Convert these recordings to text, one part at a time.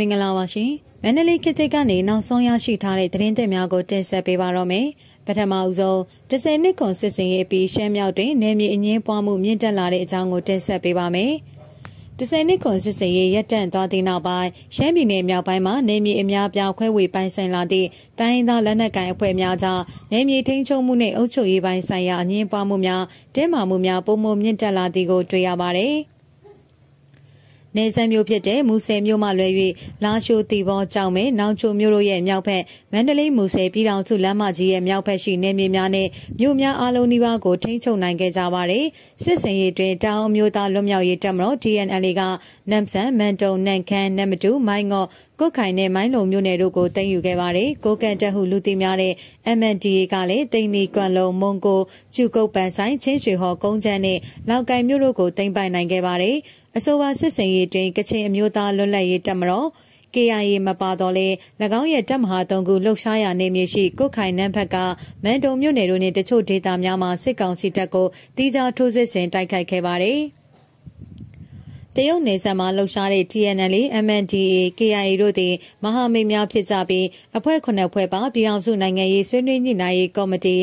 မင်္ဂလာပါရှင်မန္တလေးခေတ်သစ်ကနေနောက်ဆုံးရရှိထားတဲ့သတင်းတက်များကိုတင်ဆက်ပေးပါတော့မယ်ပထမအဆုံး10နှစ်ကွန်စစ်စင်ရေးအပြီးရှမ်းမြောက်တွင်နေမြေအငင်းပွားမှုမြင့်တက်လာတဲ့အကြောင်းကိုတင်ဆက်ပေးပါမယ်တဆယ်နှစ်ကွန်စစ်စင်ရေးရပ်တန့်သွားသည့်နောက်ပိုင်းရှမ်းပြည်နယ်မြောက်ပိုင်းမှာနေမြေအများပြားခွဲဝေပိုင်ဆိုင်လာသည့်တိုင်းရင်းသားလက်နက်ကိုင်အဖွဲ့များကြားနေမြေထိန်းချုပ်မှုနှင့်အုပ်ချုပ်ရေးပိုင်းဆိုင်ရာအငင်းပွားမှုများတင်းမာမှုများပုံမမြင့်တက်လာသည်ကိုတွေ့ရပါသည်။နေဆန်မြို့ဖြစ်တဲ့မူဆယ်မြို့မှလွဲ၍လာရှိုတီဘောကြောင့်ပဲနောင်ချိုမြို့တို့ရဲ့မြောက်ဘက်မန္တလေးမူဆယ်ပြည်တော်စုလမ်းမကြီးရဲ့မြောက်ဘက်ရှိနေမြေများနဲ့မြို့များအလုံးနီးပါးကိုထိန်းချုပ်နိုင်ခဲ့ကြပါတယ်။စစ်စင်ရေးတွင်တောင်အမျိုးသားလွတ်မြောက်ရေးတပ်မတော် DNLA ကနမ်ဆန်မန်တုံနန်ခမ်းနမ်မတူမိုင်းငော့ကုတ်ခိုင်နဲ့မိုင်းလုံမြို့နယ်တို့ကိုသိမ်းယူခဲ့ပါတယ်။ကိုကန်တက်ဟုလူသိများတဲ့ MNDA ကလည်းတိန်နီကွမ်လုံမွန်ကိုကျူကုတ်ပန်ဆိုင်ချင်းရွှေဟော်ကုန်းချမ်းနဲ့လောက်ကိုင်မြို့တို့ကိုသိမ်းပိုင်နိုင်ခဲ့ပါတယ်။အဆိုပါစစ်စင်ရေးတွင် ကချင်အမျိုးသားလွတ်လပ်ရေးတပ်မတော် KIA မပါတော့လဲ၎င်းရဲ့တပ်မဟာ၃ခုလှုပ်ရှားရာနေမြေရှိကုတ်ခိုင်နန်းဘက်ကမန်တုံမြို့နယ်တို့နဲ့တချို့ဒေသများမှာစစ်ကောင်စီတပ်ကိုတီးခြားထိုးစစ်ဆင်တိုက်ခိုက်ခဲ့ပါတယ်။တရုတ်နယ်စပ်မှာလှုပ်ရှားတဲ့ TNL, MNDA, KIA တို့သည်မဟာမိတ်များဖြစ်ကြပြီးအဖွဲ့ခုနှစ်ဖွဲ့ပါပြည်အောင်စုနိုင်ငံရေးဆွေးနွေးညှိနှိုင်းရေးကော်မတီ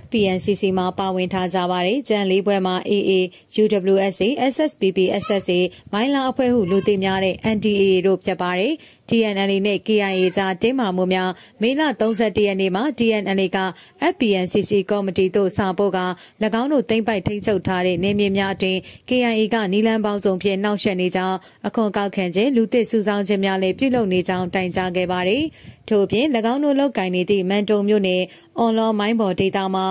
FPNCC မှာပါဝင်ထားကြပါတယ်။ကြံလေးပွဲမှာ AA, UWSA, SSPP, SSA, မိုင်းလာအဖွဲ့ဟု လူသိများတဲ့ NDAA တို့ဖြစ်ပါတယ်။ TNLA နဲ့ KIA ကြားတင်းမာမှုများမေလ31ရက်နေ့မှာ TNLA က FPNCC ကော်မတီသို့စာပို့က၎င်းတို့သိမ့်ပိုက်ထိန်းချုပ်ထားတဲ့နေမြေများအတွင်း KIA ကနီလန်းပေါင်းစုံဖြင့်နှောက်ယှက်နေကြောင်းအခွန်ကောက်ခံခြင်းလူသစ်စုဆောင်းခြင်းများလည်းပြုလုပ်နေကြောင်းတိုင်ကြားခဲ့ပါသည်ထို့ပြင်၎င်းတို့လောက်ကင်နေသည့်မန်တုံမြို့နယ်အွန်လောမိုင်းပေါ်ဒေတာမှာ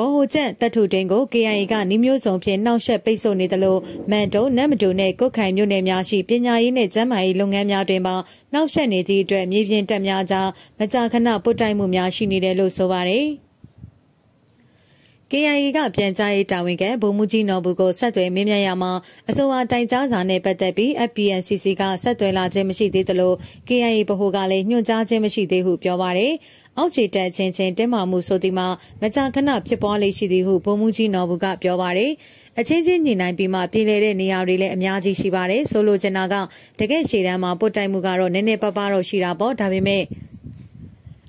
ဗဟိုချက်တပ်ထုတွင်ကို KIA ကနှီးမျိုးစုံဖြင့်နှောက်ယှက်ပိတ်ဆို့နေသလိုမန်တုံနတ်မတူနဲ့ကုတ်ခိုင်မြို့နယ်များရှိပညာရေးနှင့်ကျန်းမာရေးလုပ်ငန်းများတွင်ပါနှောက်ယှက်နေသည့်အတွက်မြေပြင်တပ်များကြားမကြာခဏပုတ်တိုက်မှုများရှိနေတယ်လို့ဆိုပါတယ်။ KIA ကပြန်ကြားရေးတာဝန်ခံဗိုလ်မှူးကြီးနော်ဘူးကိုဆက်သွယ်မေးမြန်းရမှာအဆိုအတိုင်ကြားစာနဲ့ပတ်သက်ပြီး FPNCC ကဆက်သွယ်လာခြင်းမရှိသေးသလို KIA ဗဟိုကလည်းညွှန်ကြားခြင်းမရှိသေးဟုပြောပါရယ်အောက်ခြေတက်ချင်းချင်းတင်းမာမှုဆိုသည်မှာမကြာခဏဖြစ်ပွားလေရှိသည်ဟုဗိုလ်မှူးကြီးနော်ဘူးကပြောပါရယ်အချင်းချင်းညီနိုင်ပြီးမှပြည်လဲတဲ့နေရာတွေလည်းအများကြီးရှိပါတယ်ဆိုလိုချင်တာကတကယ့်ရှေ့တန်းမှာပုတ်တိုက်မှုကတော့နည်းနည်းပါးပါးတော့ရှိတာပေါ့ဒါပေမဲ့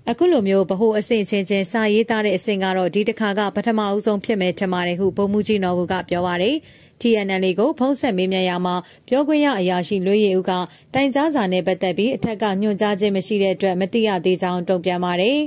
အခုလိုမျိုးဗဟိုအဆင့်ချင်းချင်းစာရေးသားတဲ့အဆင့်ကတော့ဒီတစ်ခါကပထမအဦးဆုံးဖြစ်မယ်ထင်ပါတယ်ဟုဗိုလ်မှူးကြီးနော်ကပြောပါတယ်။ TNL ကိုဖုံးဆက်မေးမြန်းရာမှာ ပြောခွင့်ရအရာရှိ လွေရည်ဦးက တိုင်ကြားစာနဲ့ပတ်သက်ပြီးအထက်ကညွှန်ကြားခြင်းမရှိတဲ့အတွက်မသိရသေးကြောင်းတုံ့ပြန်ပါတယ်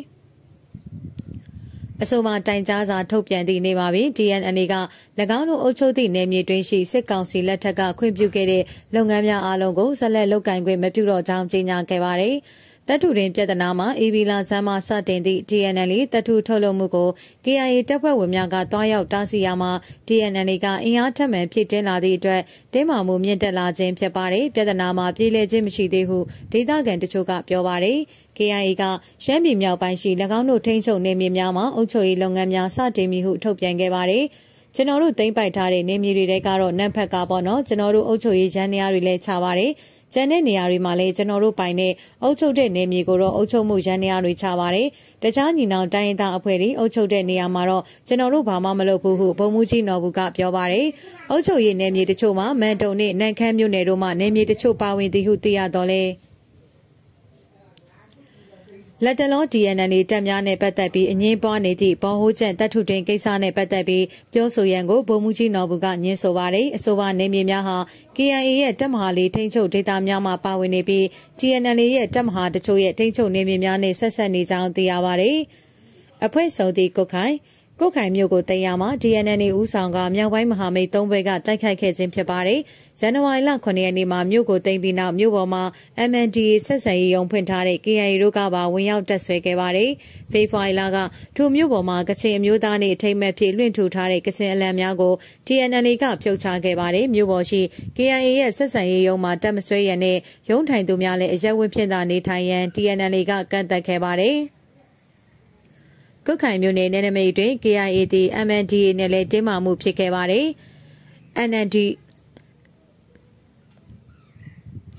။အဆိုပါတိုင်ကြားစာထုတ်ပြန်သည့်နေပါပြီ DNA က၎င်းတို့အုပ်ချုပ်သည့်နယ်မြေတွင်းရှိစစ်ကောင်စီလက်ထက်ကခွင့်ပြုခဲ့တဲ့လုပ်ငန်းများအားလုံးကိုဆက်လက်လုပ်ကိုင်ခွင့်မပြုတော့ကြောင်းကြေညာခဲ့ပါတယ်။တပ်ထုတွင်ပြဿနာမှာဧပြီလဆန်းမှစတင်သည့် TNLA တပ်ထုထုတ်လုပ်မှုကို KIA တပ်ဖွဲ့ဝင်များကသွားရောက်တားဆီးရာမှာ TNLA ကအင်အားထပ်မံဖြည့်တင်းလာသည့်အတွက်တင်းမာမှုမြင့်တက်လာခြင်းဖြစ်ပါတယ်။ပြဿနာမှာပြေလည်ခြင်းမရှိသေးဟုဒေသခံတချို့ကပြောပါတယ်။ KIA ကရှမ်းပြည်မြောက်ပိုင်းရှိ၎င်းတို့ထိန်းချုပ်နေမြေများမှာအုပ်ချုပ်ရေးလုပ်ငန်းများစတင်မည်ဟုထုတ်ပြန်ခဲ့ပါတယ်။ကျွန်တော်တို့သိမ့်ပိုက်ထားတဲ့နေမြေတွေတဲကတော့နံဖက်ကပေါ့နော်ကျွန်တော်တို့အုပ်ချုပ်ရေးရန်နေရာတွေလည်းခြားပါတယ်။ကျန်တဲ့နေရာတွေမှာလည်းကျွန်တော်တို့ပိုင်တဲ့အုပ်ချုပ်တဲ့နယ်မြေကိုတော့အုပ်ချုပ်မှုရန်နေရာတွေချပါတယ်။တခြားညီနောင်တိုင်းရင်းသားအဖွဲ့တွေအုပ်ချုပ်တဲ့နေရာမှာတော့ကျွန်တော်တို့ဘာမှမလုပ်ဘူးဟုဗုံမှုကြီးနော်ဘူးကပြောပါတယ်။အုပ်ချုပ်ရေးနယ်မြေတချို့မှာမန်တုံနဲ့နန်ခမ်းမြို့နယ်တို့မှာနယ်မြေတချို့ပါဝင်သည်ဟုသိရတော့လဲ။လက်တလော DNN တပ်များနဲ့ပတ်သက်ပြီးအငင်းပွားနေသည့်ဘော်ဟိုးကျန်တပ်ထုတွင်ကိစ္စနဲ့ပတ်သက်ပြီးပြောဆိုရန်ကိုဗိုလ်မှူးကြီးနော်ဘူးကညင်းဆိုပါတယ်အဆိုပါနေမြေများဟာ KIA ရဲ့တပ်မဟာလေးထိန်းချုပ်ဒေသများမှာပါဝင်နေပြီး DNN ရဲ့တပ်မဟာတချို့ရဲ့ထိန်းချုပ်နေမြေများနဲ့ဆက်ဆက်နေကြောင်းသိရပါတယ်အဖွဲ့ဆောင်သည့်ကုတ်ခိုင်ကုတ်ခိုင်မြို့ကိုတင်ရမှာ DNN ဦးဆောင်ကမြောက်ပိုင်းမဟာမိတ်၃ဘွဲ့ကတိုက်ခိုက်ခဲ့ခြင်းဖြစ်ပါတယ်။ဇန်နဝါရီလ9ရက်နေ့မှာမြို့ကိုတင်ပြီးနောက်မြို့ပေါ်မှာ MNDA ဆက်ဆံရေးရုံဖွင့်ထားတဲ့ KIA တို့ကပါဝင်ရောက်တက်ဆွဲခဲ့ပါတယ်။ဖေဖော်ဝါရီလကထိုမြို့ပေါ်မှာကချင်အမျိုးသားနေအထိမ်းမဲ့ဖြစ်လွှင့်ထူထားတဲ့ကချင်အလံများကို DNN ကဖျောက်ချခဲ့ပါတယ်။မြို့ပေါ်ရှိ KIA ရဲ့ဆက်ဆံရေးရုံမှာတက်မဆွဲရတဲ့ရုံထိုင်သူများလည်းအရက်ဝင်းဖြစ်တာနေထိုင်ရန် DNN ကကန့်သက်ခဲ့ပါတယ်။ကုတ်ခိုင်မြို့နယ်နယ်နိမိတ်တွင် KIA တီ MNDA နဲ့လည်းတင်းမာမှုဖြစ်ခဲ့ပါတယ်။ NND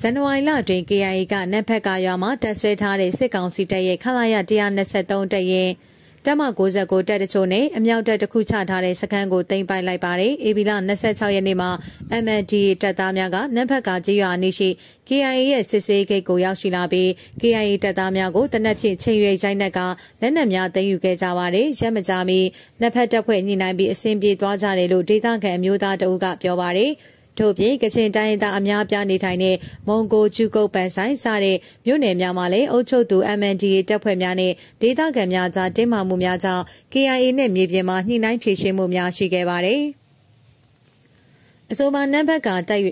ဇန်နဝါရီလတွင် KIA ကနတ်ဖက်ကရွာမှာတပ်ဆွဲထားတဲ့စစ်ကောင်စီတပ်ရဲ့ခလာရ123တပ်ရင်တပ်မ69တပ်တချို့နဲ့အမြောက်တပ်တစ်ခုချထားတဲ့စခန်းကိုသိမ်းပိုက်လိုက်ပါတယ်။ AB လ26ရက်နေ့မှာ MNDA တပ်သားများကနမ်ဖက်ကကြေးရွာနေရှိ KIA ရဲ့စစ်ဆေးဂိတ်ကိုရောက်ရှိလာပြီး KIA တပ်သားများကိုတနက်ဖြန်ချိန်ရွယ်ရိုက်နှက်ကလက်နက်များသိမ်းယူခဲ့ကြပါတယ်။ရက်မကြာမီနမ်ဖက်တပ်ဖွဲ့ညှိနှိုင်းပြီးအဆင်ပြေသွားကြတယ်လို့ဒေသခံအမျိုးသားတအုပ်ကပြောပါတယ်။ထို့ပြင်ကချင်တိုင်းရင်းသားအများပြားနေထိုင်တဲ့မွန်ဂိုကျူကုတ်ပန်ဆိုင်စတဲ့မြို့နယ်များမှာလည်းအုပ်ချုပ်သူ MNDA တပ်ဖွဲ့များနဲ့ဒေသခံများကြားတင်းမာမှုများကြောင့် KIA နဲ့မြေပြင်မှာညှိနှိုင်းဖြေရှင်းမှုများရှိခဲ့ပါတယ်။အဆိုပါနံပါတ်ကတိုက်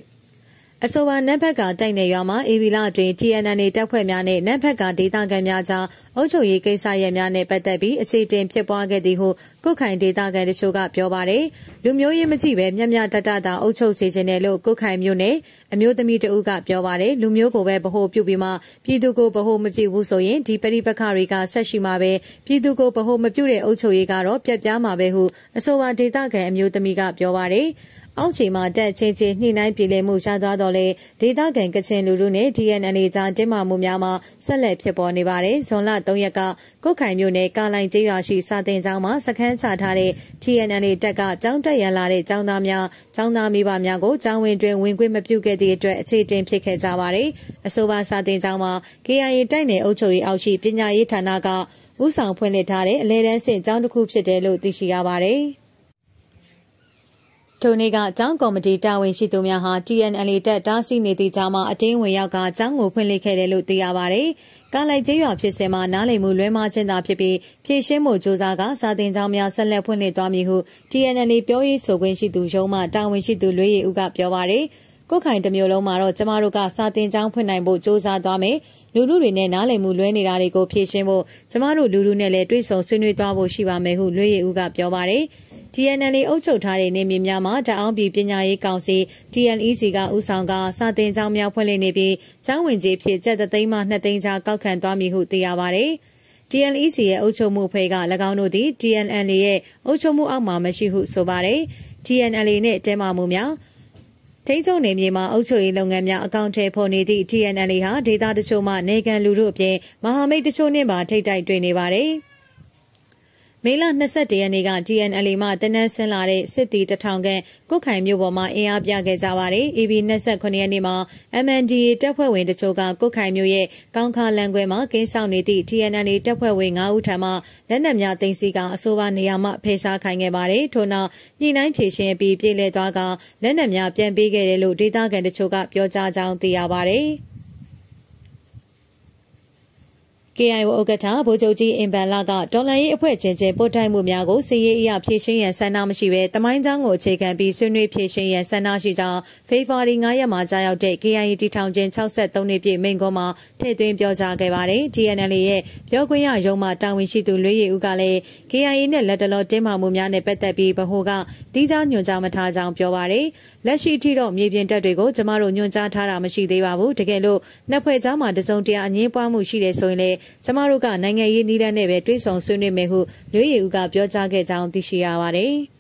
အဆိုပါနတ်ဘက်ကတိုက်နယ်ရွာမှာဧပြီလအတွင်း TNLA တပ်ဖွဲ့များနဲ့နတ်ဘက်ကဒေသခံများကြားအုပ်ချုပ်ရေးကိစ္စရပ်များနဲ့ပတ်သက်ပြီးအချေအတင်ဖြစ်ပွားခဲ့သည်ဟုကွတ်ခိုင်ဒေသခံတချို့ကပြောပါတယ်။လူမျိုးရေးမကြည့်ဘဲမျှမျှတတသာအုပ်ချုပ်စေချင်တယ်လို့ကွတ်ခိုင်မြို့နယ်အမျိုးသမီးတဦးကပြောပါတယ်။လူမျိုးကိုပဲဗဟိုပြုပြီးမှပြည်သူကိုဗဟိုမပြုဘူးဆိုရင်ဒီပဋိပက္ခတွေကဆက်ရှိမှာပဲ၊ပြည်သူကိုဗဟိုမပြုတဲ့အုပ်ချုပ်ရေးကတော့ပျက်ပြားမှာပဲဟုအဆိုပါဒေသခံအမျိုးသမီးကပြောပါတယ်။အောက်ခြေမှတက်ချင်းချင်းနှိနှိုင်းပြည်လည်မှုရှားသွားတော့လေဒေသခံကချင်လူလူနဲ့ DNL ကြားတင်းမာမှုများမှာဆက်လက်ဖြစ်ပေါ်နေပါတယ်။ဇွန်လ3ရက်ကကုတ်ခိုင်မြို့နယ်ကာလိုင်ကျေးရွာရှိစာတင်ကျောင်းမှာစခန်းချထားတဲ့ TNL တက်ကကျောင်းတက်ရန်လာတဲ့ကျောင်းသားများကျောင်းသားမိဘများကိုကျောင်းဝင်တွင်ဝင်ခွင့်မပြုခဲ့သည့်အတွက်အခြေတင်ဖြစ်ခဲ့ကြပါတယ်။အဆိုပါစာတင်ကျောင်းမှာ KIA တိုက်နယ်အုပ်ချုပ်ရေးအောက်ရှိပညာရေးဌာနကဥဆောင်ဖွင့်လှစ်ထားတဲ့အလဲတန်းဆင့်ကျောင်းတစ်ခုဖြစ်တယ်လို့သိရှိရပါတယ်။ထိုနေ့ကကျောင်းကော်မတီတာဝန်ရှိသူများဟာ TNLA တပ်တားဆီးနေသည့်ကြားမှာအတင်းဝင်ရောက်ကာကျောင်းကိုဖွင့်လှစ်ခဲ့တယ်လို့သိရပါတယ်။ကာလိုက်ကျေးရွာဖြစ်စဉ်မှာနားလည်မှုလွဲမှားခြင်းသာဖြစ်ပြီးဖြည့်ရှင်းမှုစ조사ကစာတင်ကျောင်းများဆက်လက်ဖွင့်လှစ်သွားမည်ဟု TNLA ပြောရေးဆိုခွင့်ရှိသူရုံးမှတာဝန်ရှိသူလွေရည်ဦးကပြောပါတယ်။ကိုခိုင်တမျိုးလုံးမှာတော့ကျမတို့ကစာတင်ကျောင်းဖွင့်နိုင်ဖို့စ조사သွားမယ်။လူလူတွေနဲ့နားလည်မှုလွဲနေတာတွေကိုဖြည့်ရှင်းဖို့ကျမတို့လူလူနဲ့လည်းတွေ့ဆုံဆွေးနွေးသွားဖို့ရှိပါမယ်ဟုလွေရည်ဦးကပြောပါတယ်။ TNL အုပ်ချုပ်ထားတဲ့နေမြေများမှာတအောင်းပြည်ပညာရေးကောင်စီ TLEC ကဥဆောင်ကစာသင်ကျောင်းများဖွင့်လှစ်နေပြီးကျောင်းဝင်ကြီးဖြစ်ကျပ်သိန်းမှ2သိန်းကြားကောက်ခံသွားမည်ဟုသိရပါသည် TLEC ရဲ့အုပ်ချုပ်မှုဖွဲ့က၎င်းတို့သည် TNL ရဲ့အုပ်ချုပ်မှုအောက်မှာမရှိဟုဆိုပါတယ် TNL နဲ့တဲမာမှုများထိန်းချုပ်နေမြေမှာအုပ်ချုပ်ရေးလုပ်ငန်းများအကောင့်ထဲပေါ်နေသည့် TNL ဟာဒေတာတချို့မှနေကန်လူတို့အပြင်မဟာမိတ်တချို့နဲ့ပါထိတိုက်တွေ့နေပါတယ်။မေလ21ရက်နေ့က GNLA မှတနန်းဆင်းလာတဲ့စစ်တီတထောင်ခန့်ကုတ်ခိုင်မြို့ပေါ်မှာအင်အားပြခဲ့ကြပါတယ်။ AB 29ရက်နေ့မှာ MNDA တပ်ဖွဲ့ဝင်တချို့ကကုတ်ခိုင်မြို့ရဲ့ကောင်းခါလန်ခွဲမှာကင်းဆောင်နေသည့် TNLA တပ်ဖွဲ့ဝင်9ဦးထံမှလက်နက်များသိမ်းဆည်းကအဆိုပါနေရာမှဖယ်ရှားခိုင်းခဲ့ပါတယ်။ထို့နောက်ညှိနှိုင်းဖြေရှင်းပြီးပြည်လဲသွားကလက်နက်များပြန်ပေးခဲ့တယ်လို့ဒေသခံတချို့ကပြောကြားကြောင်းသိရပါတယ်။ KIO ဥက္ကဋ္ဌဗိုလ်ချုပ်ကြီးအင်ဘန်လာကဒေါ်လာရေးအဖွဲ့ချင်းချင်းပို့တိုက်မှုများကိုစီရေးအရာဖြည့်ရှင်းရန်ဆန္ဒမရှိဘဲတမိုင်းချောင်းကိုအခြေခံပြီးဆွေးနွေးဖြည့်ရှင်းရန်ဆန္ဒရှိကြောင်းဖေဖော်ဝါရီ9ရက်မှာကြားရောက်တဲ့ KIA တီထောင်ချင်း63နှစ်ပြည့်မိန့်ခွန်းမှာထည့်သွင်းပြောကြားခဲ့ပါတယ်။ TNL ရဲ့ပြောခွင့်ရရုံးမှတာဝန်ရှိသူလွေရည်ဦးကလည်း KIA နဲ့လက်တလောတင်းမာမှုများနဲ့ပတ်သက်ပြီးဗဟိုကတီးခြားညွှန်ကြားမထားကြောင်းပြောပါတယ်။လက်ရှိထိတော့မြေပြင်တပ်တွေကိုကျမတို့ညွှန်ကြားထားတာမရှိသေးပါဘူး။တကယ်လို့နှစ်ဖွဲ့ကြားမှာတစုံတရာအငင်းပွားမှုရှိတယ်ဆိုရင်လည်းကျမတို့ကနိုင်ငံရေးနည်းလမ်းနဲ့ပဲတွေးဆောင်ဆွေးနွေးမယ်ဟုလွေရည်ဦးကပြောကြားခဲ့ကြောင်းသိရှိရပါတယ်။